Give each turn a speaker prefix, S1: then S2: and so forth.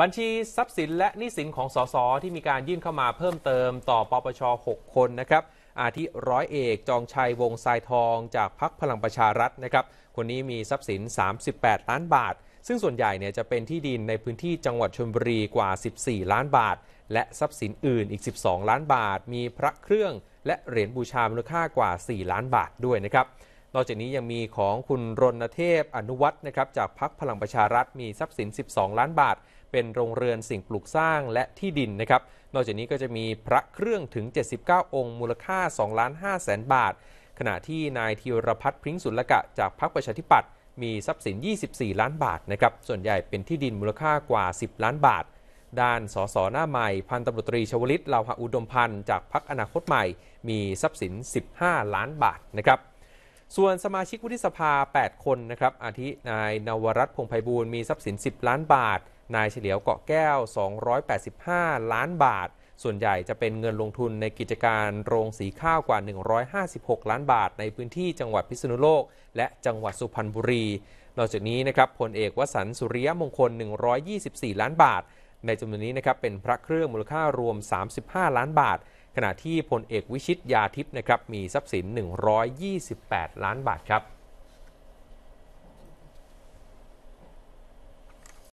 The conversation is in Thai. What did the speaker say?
S1: บัญชีทรัพย์สินและหนี้สินของสสที่มีการยื่นเข้ามาเพิ่มเติมต่อปปช6 คนนะครับ อาทิร้อยเอกจองชัยวงทรายทองจากพักพลังประชารัฐนะครับ คนนี้มีทรัพย์สิน 38 ล้านบาท ซึ่งส่วนใหญ่เนี่ยจะเป็นที่ดินในพื้นที่จังหวัดชลบุรีกว่า 14 ล้านบาท และทรัพย์สินอื่นอีก 12 ล้านบาท มีพระเครื่องและเหรียญบูชามูลค่ากว่า 4 ล้านบาทด้วยนะครับนอกจากนี้ยังมีของคุณรณเทพอนุวัฒน์นะครับ จากพักพลังประชารัฐมีทรัพย์สิน 12 ล้านบาท เป็นโรงเรือนสิ่งปลูกสร้างและที่ดินนะครับ นอกจากนี้ก็จะมีพระเครื่องถึง 79 องค์มูลค่า2ล้าน5แสนบาท ขณะที่นายธีรพัฒน์พริ้งสุลกะจากพักประชาธิปัตย์มีทรัพย์สิน 24 ล้านบาทนะครับส่วนใหญ่เป็นที่ดินมูลค่ากว่า 10 ล้านบาท ด้านสสหน้าใหม่พันตำรวจตรีชวลิตลาวหอุดมพันธ์จากพักอนาคตใหม่ มีทรัพย์สิน 15 ล้านบาทนะครับส่วนสมาชิกวุฒิสภา 8 คนนะครับ อาทินายนวรัตน์พงไพบูลมีทรัพย์สิน 10 ล้านบาท นายเฉลียวเกาะแก้ว 285 ล้านบาท ส่วนใหญ่จะเป็นเงินลงทุนในกิจการโรงสีข้าวกว่า 156 ล้านบาท ในพื้นที่จังหวัดพิษณุโลก และจังหวัดสุพรรณบุรี นอกจากนี้นะครับพลเอกวสัน์สุริยมงคล 124 ล้านบาทในจำนวนนี้นะครับ เป็นพระเครื่องมูลค่ารวม 35 ล้านบาท ขณะที่พลเอกวิชิตยาทิพย์นะครับ มีทรัพย์สิน 128 ล้านบาทครับ